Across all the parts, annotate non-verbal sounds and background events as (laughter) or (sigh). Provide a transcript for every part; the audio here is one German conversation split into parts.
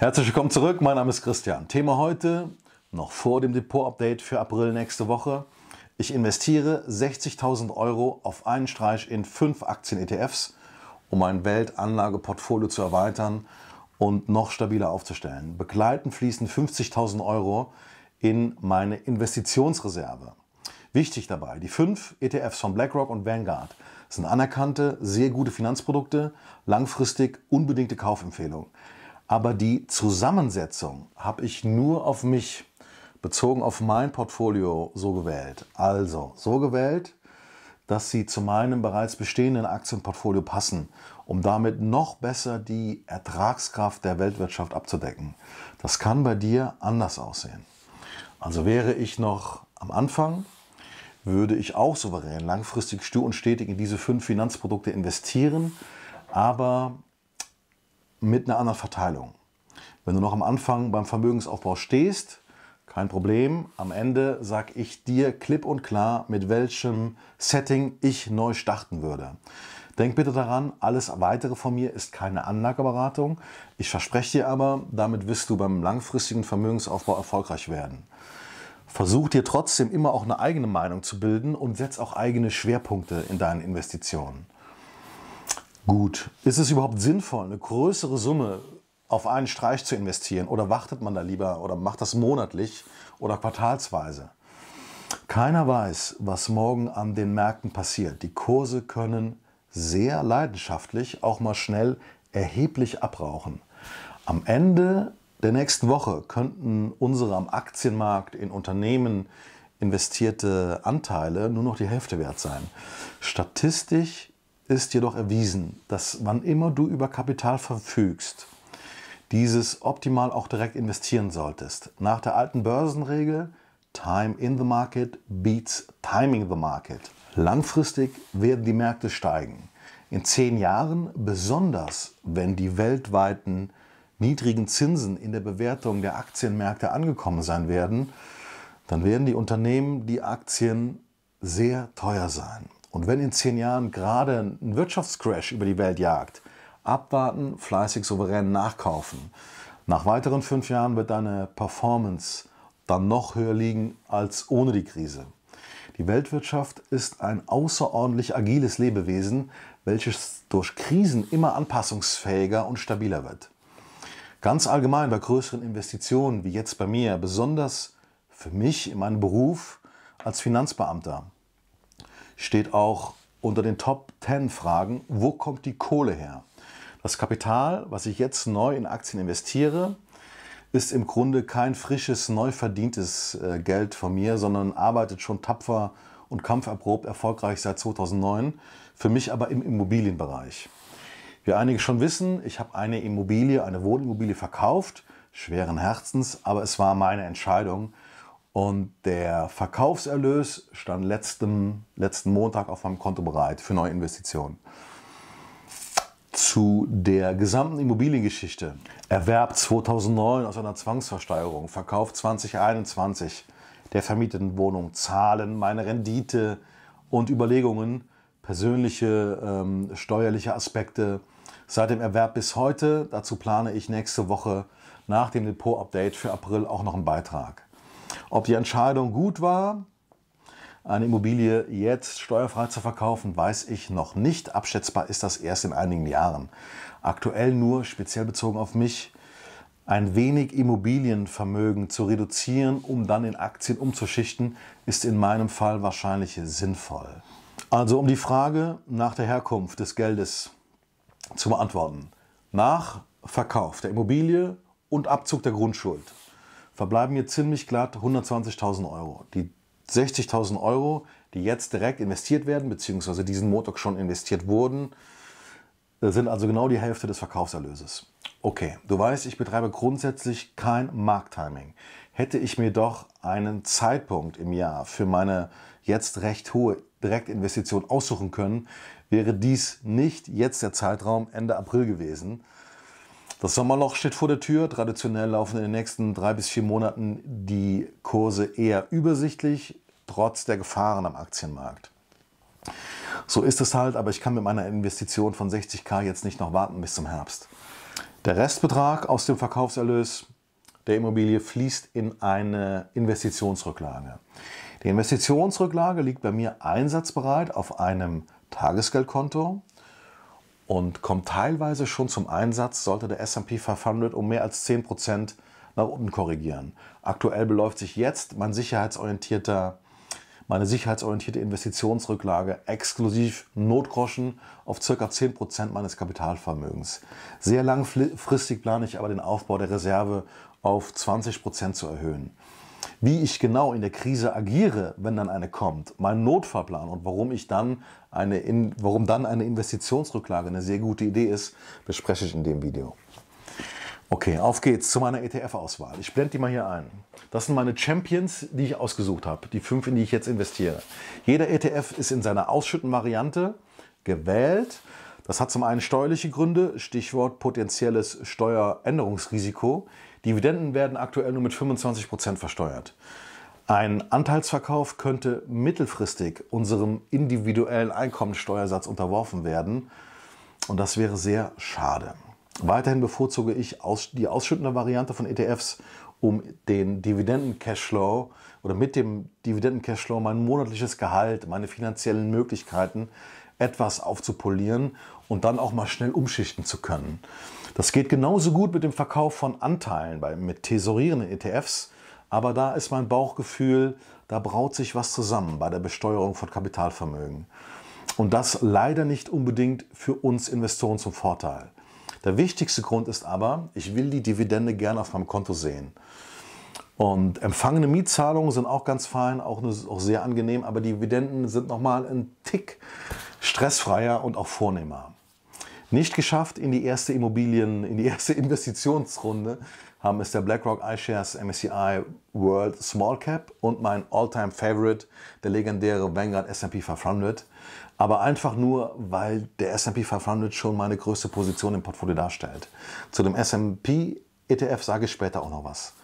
Herzlich willkommen zurück, mein Name ist Christian. Thema heute, noch vor dem Depot-Update für April nächste Woche. Ich investiere 60.000 Euro auf einen Streich in fünf Aktien-ETFs, um mein Weltanlageportfolio zu erweitern und noch stabiler aufzustellen. Begleitend fließen 50.000 Euro in meine Investitionsreserve. Wichtig dabei, die fünf ETFs von BlackRock und Vanguard sind anerkannte, sehr gute Finanzprodukte, langfristig unbedingte Kaufempfehlungen. Aber die Zusammensetzung habe ich nur auf mich bezogen auf mein Portfolio so gewählt. Also so gewählt, dass sie zu meinem bereits bestehenden Aktienportfolio passen, um damit noch besser die Ertragskraft der Weltwirtschaft abzudecken. Das kann bei dir anders aussehen. Also wäre ich noch am Anfang, würde ich auch souverän langfristig stur und stetig in diese fünf Finanzprodukte investieren, aber mit einer anderen Verteilung. Wenn du noch am Anfang beim Vermögensaufbau stehst, kein Problem. Am Ende sage ich dir klipp und klar, mit welchem Setting ich neu starten würde. Denk bitte daran, alles weitere von mir ist keine Anlageberatung. Ich verspreche dir aber, damit wirst du beim langfristigen Vermögensaufbau erfolgreich werden. Versuch dir trotzdem immer auch eine eigene Meinung zu bilden und setz auch eigene Schwerpunkte in deinen Investitionen. Gut. Ist es überhaupt sinnvoll, eine größere Summe auf einen Streich zu investieren oder wartet man da lieber oder macht das monatlich oder quartalsweise? Keiner weiß, was morgen an den Märkten passiert. Die Kurse können sehr leidenschaftlich auch mal schnell erheblich abrauchen. Am Ende der nächsten Woche könnten unsere am Aktienmarkt in Unternehmen investierte Anteile nur noch die Hälfte wert sein. Statistisch ist jedoch erwiesen, dass wann immer du über Kapital verfügst, dieses optimal auch direkt investieren solltest. Nach der alten Börsenregel, Time in the Market beats Timing the Market. Langfristig werden die Märkte steigen. In zehn Jahren, besonders wenn die weltweiten niedrigen Zinsen in der Bewertung der Aktienmärkte angekommen sein werden, dann werden die Unternehmen, die Aktien sehr teuer sein. Und wenn in zehn Jahren gerade ein Wirtschaftscrash über die Welt jagt, abwarten, fleißig souverän nachkaufen. Nach weiteren fünf Jahren wird deine Performance dann noch höher liegen als ohne die Krise. Die Weltwirtschaft ist ein außerordentlich agiles Lebewesen, welches durch Krisen immer anpassungsfähiger und stabiler wird. Ganz allgemein bei größeren Investitionen, wie jetzt bei mir, besonders für mich in meinem Beruf als Finanzbeamter steht auch unter den Top 10 Fragen, wo kommt die Kohle her? Das Kapital, was ich jetzt neu in Aktien investiere, ist im Grunde kein frisches, neu verdientes äh, Geld von mir, sondern arbeitet schon tapfer und kampferprobt erfolgreich seit 2009, für mich aber im Immobilienbereich. Wie einige schon wissen, ich habe eine Immobilie, eine Wohnimmobilie verkauft, schweren Herzens, aber es war meine Entscheidung, und der Verkaufserlös stand letzten, letzten Montag auf meinem Konto bereit für neue Investitionen. Zu der gesamten Immobiliengeschichte. Erwerb 2009 aus einer Zwangsversteigerung, Verkauf 2021 der vermieteten Wohnung, Zahlen, meine Rendite und Überlegungen, persönliche ähm, steuerliche Aspekte seit dem Erwerb bis heute. Dazu plane ich nächste Woche nach dem Depot-Update für April auch noch einen Beitrag ob die Entscheidung gut war, eine Immobilie jetzt steuerfrei zu verkaufen, weiß ich noch nicht. Abschätzbar ist das erst in einigen Jahren. Aktuell nur, speziell bezogen auf mich, ein wenig Immobilienvermögen zu reduzieren, um dann in Aktien umzuschichten, ist in meinem Fall wahrscheinlich sinnvoll. Also um die Frage nach der Herkunft des Geldes zu beantworten. Nach Verkauf der Immobilie und Abzug der Grundschuld verbleiben mir ziemlich glatt 120.000 Euro. Die 60.000 Euro, die jetzt direkt investiert werden, beziehungsweise diesen Motor schon investiert wurden, äh, sind also genau die Hälfte des Verkaufserlöses. Okay, du weißt, ich betreibe grundsätzlich kein Markttiming. Hätte ich mir doch einen Zeitpunkt im Jahr für meine jetzt recht hohe Direktinvestition aussuchen können, wäre dies nicht jetzt der Zeitraum Ende April gewesen, das Sommerloch steht vor der Tür. Traditionell laufen in den nächsten drei bis vier Monaten die Kurse eher übersichtlich, trotz der Gefahren am Aktienmarkt. So ist es halt, aber ich kann mit meiner Investition von 60k jetzt nicht noch warten bis zum Herbst. Der Restbetrag aus dem Verkaufserlös der Immobilie fließt in eine Investitionsrücklage. Die Investitionsrücklage liegt bei mir einsatzbereit auf einem Tagesgeldkonto und kommt teilweise schon zum Einsatz, sollte der SP 500 um mehr als 10% nach unten korrigieren. Aktuell beläuft sich jetzt mein sicherheitsorientierter, meine sicherheitsorientierte Investitionsrücklage exklusiv Notgroschen auf ca. 10% meines Kapitalvermögens. Sehr langfristig plane ich aber den Aufbau der Reserve auf 20% zu erhöhen wie ich genau in der Krise agiere, wenn dann eine kommt, mein Notfahrplan und warum ich dann eine, in, warum dann eine Investitionsrücklage eine sehr gute Idee ist, bespreche ich in dem Video. Okay, auf geht's zu meiner ETF-Auswahl. Ich blende die mal hier ein. Das sind meine Champions, die ich ausgesucht habe, die fünf, in die ich jetzt investiere. Jeder ETF ist in seiner Ausschüttenvariante gewählt. Das hat zum einen steuerliche Gründe, Stichwort potenzielles Steueränderungsrisiko. Dividenden werden aktuell nur mit 25% versteuert. Ein Anteilsverkauf könnte mittelfristig unserem individuellen Einkommensteuersatz unterworfen werden und das wäre sehr schade. Weiterhin bevorzuge ich die ausschüttende Variante von ETFs, um den Dividenden-Cashflow oder mit dem Dividenden-Cashflow mein monatliches Gehalt, meine finanziellen Möglichkeiten etwas aufzupolieren und dann auch mal schnell umschichten zu können. Das geht genauso gut mit dem Verkauf von Anteilen, bei, mit tesorierenden ETFs. Aber da ist mein Bauchgefühl, da braut sich was zusammen bei der Besteuerung von Kapitalvermögen. Und das leider nicht unbedingt für uns Investoren zum Vorteil. Der wichtigste Grund ist aber, ich will die Dividende gerne auf meinem Konto sehen. Und empfangene Mietzahlungen sind auch ganz fein, auch, eine, auch sehr angenehm, aber Dividenden sind nochmal ein Tick stressfreier und auch vornehmer. Nicht geschafft in die erste Immobilien, in die erste (laughs) Investitionsrunde haben es der BlackRock iShares MSCI World Small Cap und mein Alltime Favorite, der legendäre Vanguard S&P 500. Aber einfach nur, weil der S&P 500 schon meine größte Position im Portfolio darstellt. Zu dem S&P ETF sage ich später auch noch was.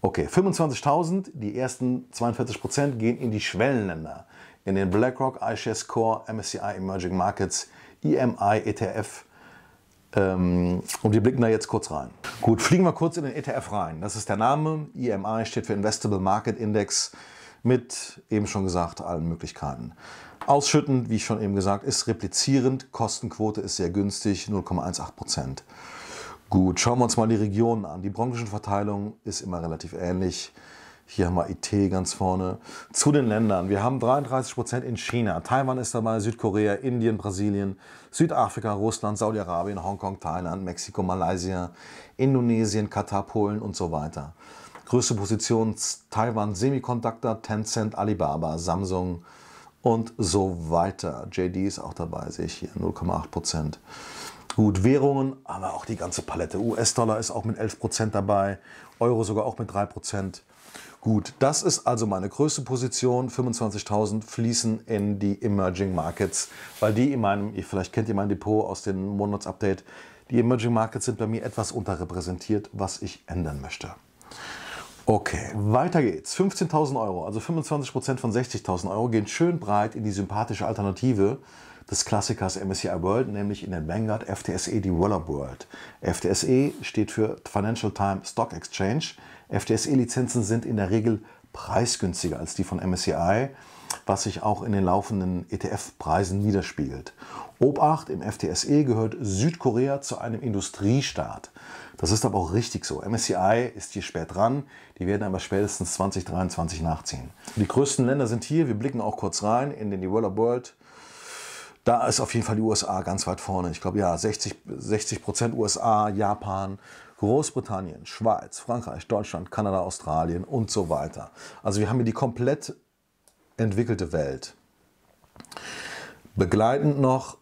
Okay, 25.000, die ersten 42% gehen in die Schwellenländer, in den BlackRock iShares Core MSCI Emerging Markets EMI ETF ähm, und wir blicken da jetzt kurz rein. Gut, fliegen wir kurz in den ETF rein. Das ist der Name. IMI steht für Investable Market Index mit eben schon gesagt allen Möglichkeiten. Ausschüttend, wie ich schon eben gesagt, ist replizierend. Kostenquote ist sehr günstig, 0,18 Prozent. Gut, schauen wir uns mal die Regionen an. Die branchischen Verteilung ist immer relativ ähnlich. Hier haben wir IT ganz vorne. Zu den Ländern. Wir haben 33 in China. Taiwan ist dabei, Südkorea, Indien, Brasilien, Südafrika, Russland, Saudi-Arabien, Hongkong, Thailand, Mexiko, Malaysia, Indonesien, Katar, Polen und so weiter. Größte Position Taiwan Semiconductor, Tencent, Alibaba, Samsung und so weiter. JD ist auch dabei, sehe ich hier, 0,8 Gut, Währungen, aber auch die ganze Palette. US-Dollar ist auch mit 11% dabei, Euro sogar auch mit 3%. Gut, das ist also meine größte Position. 25.000 fließen in die Emerging Markets, weil die in meinem, ihr vielleicht kennt ihr mein Depot aus dem Monatsupdate, die Emerging Markets sind bei mir etwas unterrepräsentiert, was ich ändern möchte. Okay, weiter geht's. 15.000 Euro, also 25% von 60.000 Euro, gehen schön breit in die sympathische Alternative des Klassikers MSCI World, nämlich in den Vanguard FTSE, die Waller World. FTSE steht für Financial Time Stock Exchange fdse lizenzen sind in der Regel preisgünstiger als die von MSCI, was sich auch in den laufenden ETF-Preisen widerspiegelt. Obacht, im FDSE gehört Südkorea zu einem Industriestaat. Das ist aber auch richtig so. MSCI ist hier spät dran, die werden aber spätestens 2023 nachziehen. Die größten Länder sind hier, wir blicken auch kurz rein in den Developed World. Da ist auf jeden Fall die USA ganz weit vorne. Ich glaube, ja, 60, 60 Prozent USA, Japan, Großbritannien, Schweiz, Frankreich, Deutschland, Kanada, Australien und so weiter. Also wir haben hier die komplett entwickelte Welt. Begleitend noch,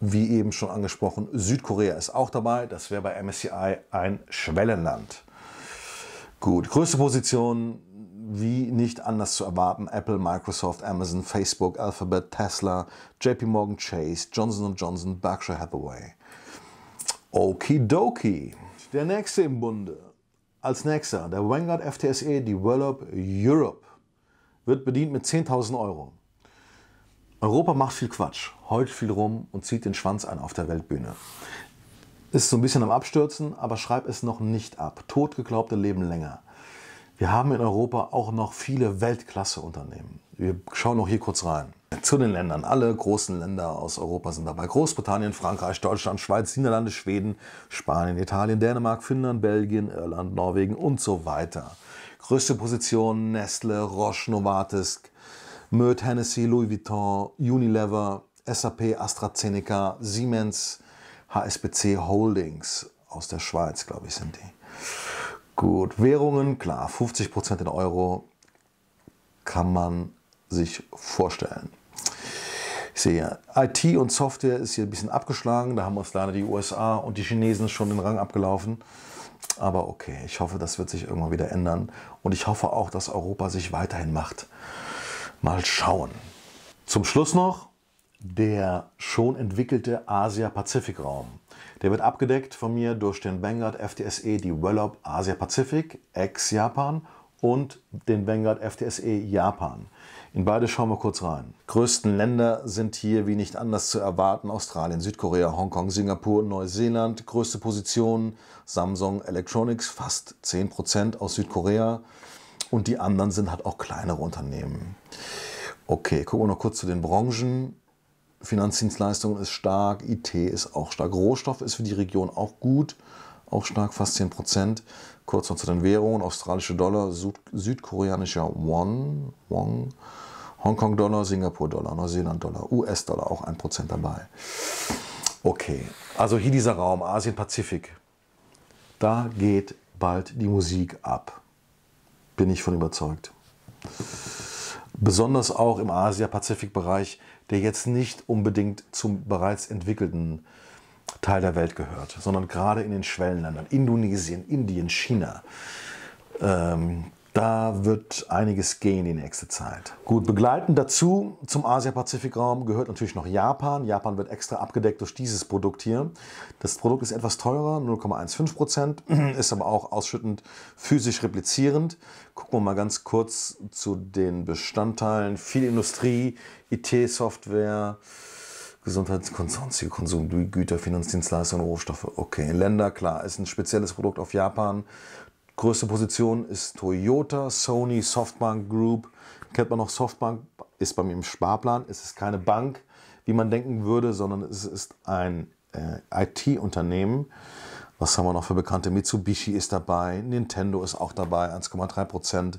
wie eben schon angesprochen, Südkorea ist auch dabei. Das wäre bei MSCI ein Schwellenland. Gut, größte Position, wie nicht anders zu erwarten, Apple, Microsoft, Amazon, Facebook, Alphabet, Tesla, JP Morgan Chase, Johnson Johnson, Berkshire Hathaway. Okidoki. Der nächste im Bunde, als nächster, der Vanguard FTSE Develop Europe, wird bedient mit 10.000 Euro. Europa macht viel Quatsch, heult viel rum und zieht den Schwanz an auf der Weltbühne. Ist so ein bisschen am Abstürzen, aber schreib es noch nicht ab. Totgeglaubte leben länger. Wir haben in Europa auch noch viele Weltklasse-Unternehmen. Wir schauen noch hier kurz rein zu den Ländern. Alle großen Länder aus Europa sind dabei. Großbritannien, Frankreich, Deutschland, Schweiz, Niederlande, Schweden, Spanien, Italien, Dänemark, Finnland, Belgien, Irland, Norwegen und so weiter. Größte Positionen Nestle, Roche, Novartis, Merck, Hennessy, Louis Vuitton, Unilever, SAP, AstraZeneca, Siemens, HSBC Holdings aus der Schweiz, glaube ich, sind die. Gut, Währungen, klar, 50% in Euro kann man sich vorstellen sehe. IT und Software ist hier ein bisschen abgeschlagen. Da haben uns leider die USA und die Chinesen schon den Rang abgelaufen. Aber okay, ich hoffe, das wird sich irgendwann wieder ändern. Und ich hoffe auch, dass Europa sich weiterhin macht. Mal schauen. Zum Schluss noch der schon entwickelte Asia-Pazifik-Raum. Der wird abgedeckt von mir durch den Vanguard FTSE Develop Asia-Pazifik, ex-Japan, und den Vanguard FTSE Japan. In beide schauen wir kurz rein. Größten Länder sind hier wie nicht anders zu erwarten Australien, Südkorea, Hongkong, Singapur, Neuseeland. Größte Positionen Samsung Electronics, fast 10% aus Südkorea. Und die anderen sind halt auch kleinere Unternehmen. Okay, gucken wir noch kurz zu den Branchen. Finanzdienstleistungen ist stark, IT ist auch stark, Rohstoff ist für die Region auch gut, auch stark, fast 10 Prozent. Kurz noch zu den Währungen: australische Dollar, Süd südkoreanischer Won, Won Hongkong-Dollar, Singapur-Dollar, Neuseeland-Dollar, US-Dollar, auch 1% dabei. Okay, also hier dieser Raum, Asien-Pazifik. Da geht bald die Musik ab. Bin ich von überzeugt. Besonders auch im Asia-Pazifik-Bereich, der jetzt nicht unbedingt zum bereits entwickelten äh, Teil der Welt gehört, sondern gerade in den Schwellenländern, Indonesien, Indien, China. Ähm, da wird einiges gehen die nächste Zeit. Gut, begleitend dazu zum Asia-Pazifik-Raum gehört natürlich noch Japan. Japan wird extra abgedeckt durch dieses Produkt hier. Das Produkt ist etwas teurer, 0,15 Prozent, (clears throat) ist aber auch ausschüttend physisch replizierend. Gucken wir mal ganz kurz zu den Bestandteilen. Viel Industrie, IT-Software, Gesundheitskonsortium, Konsumgüter, Finanzdienstleistungen, Rohstoffe. Okay, Länder, klar, ist ein spezielles Produkt auf Japan. Größte Position ist Toyota, Sony, Softbank Group. Kennt man noch Softbank? Ist bei mir im Sparplan. Es ist keine Bank, wie man denken würde, sondern es ist ein äh, IT-Unternehmen. Was haben wir noch für bekannte? Mitsubishi ist dabei, Nintendo ist auch dabei, 1,3 Prozent.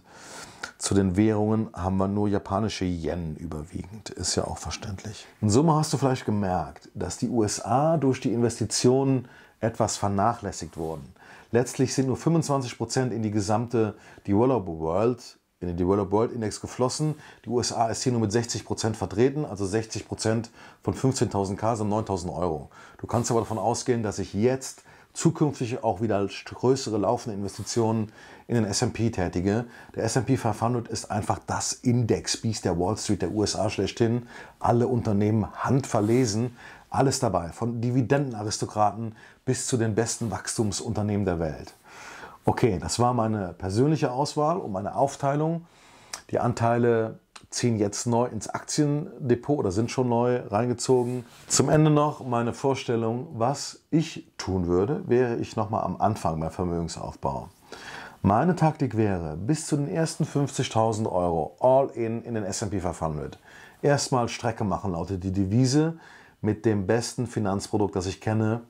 Zu den Währungen haben wir nur japanische Yen überwiegend, ist ja auch verständlich. In Summe hast du vielleicht gemerkt, dass die USA durch die Investitionen etwas vernachlässigt wurden. Letztlich sind nur 25 Prozent in die gesamte Developer World in den Developed World Index geflossen. Die USA ist hier nur mit 60% Prozent vertreten, also 60% Prozent von 15.000 K sind 9.000 Euro. Du kannst aber davon ausgehen, dass sich jetzt zukünftig auch wieder größere laufende Investitionen in den S&P tätige. Der S&P 500 ist einfach das Indexbiest der Wall Street der USA schlechthin. Alle Unternehmen handverlesen, alles dabei, von Dividendenaristokraten bis zu den besten Wachstumsunternehmen der Welt. Okay, das war meine persönliche Auswahl und meine Aufteilung. Die Anteile ziehen jetzt neu ins Aktiendepot oder sind schon neu reingezogen. Zum Ende noch meine Vorstellung, was ich tun würde, wäre ich nochmal am Anfang beim Vermögensaufbau. Meine Taktik wäre, bis zu den ersten 50.000 Euro all in in den S&P 500. Erstmal Strecke machen, lautet die Devise, mit dem besten Finanzprodukt, das ich kenne.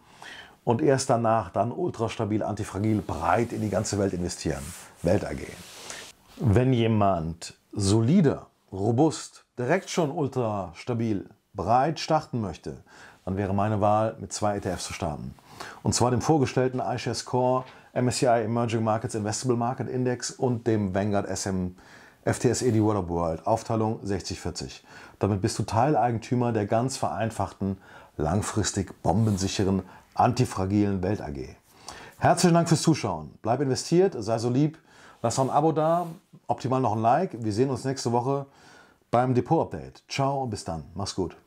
Und erst danach dann ultrastabil, antifragil, breit in die ganze Welt investieren. Welt AG. Wenn jemand solider robust, direkt schon ultra stabil, breit starten möchte, dann wäre meine Wahl, mit zwei ETFs zu starten. Und zwar dem vorgestellten iShares Core MSCI Emerging Markets Investable Market Index und dem Vanguard SM FTSE die World of World, Aufteilung 60-40. Damit bist du Teileigentümer der ganz vereinfachten, langfristig bombensicheren, antifragilen Welt AG. Herzlichen Dank fürs Zuschauen. Bleib investiert, sei so lieb, lass noch ein Abo da, optimal noch ein Like. Wir sehen uns nächste Woche beim Depot-Update. Ciao und bis dann. Mach's gut.